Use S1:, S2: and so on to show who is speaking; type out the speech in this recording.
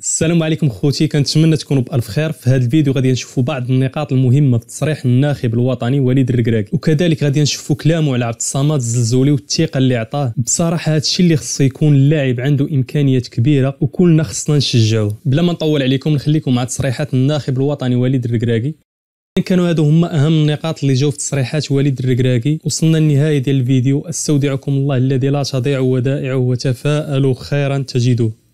S1: السلام عليكم خوتي كنتمنى تكونوا بالف خير في هذا الفيديو غادي نشوفوا بعض النقاط المهمه في تصريح الناخب الوطني وليد الركراكي وكذلك غادي نشوفوا كلامه على عبد الصمد الزلزولي والثقه اللي عطاه بصراحه هذا الشيء اللي خصو يكون اللاعب عنده امكانيات كبيره وكلنا خصنا نشجعوه بلا ما نطول عليكم نخليكم مع تصريحات الناخب الوطني وليد الركراكي كانوا هادو هما اهم النقاط اللي جاو في تصريحات وليد الركراكي وصلنا للنهايه ديال الفيديو استودعكم الله الذي لا تضيع ودائعه وتفاءلوا خيرا تجدوه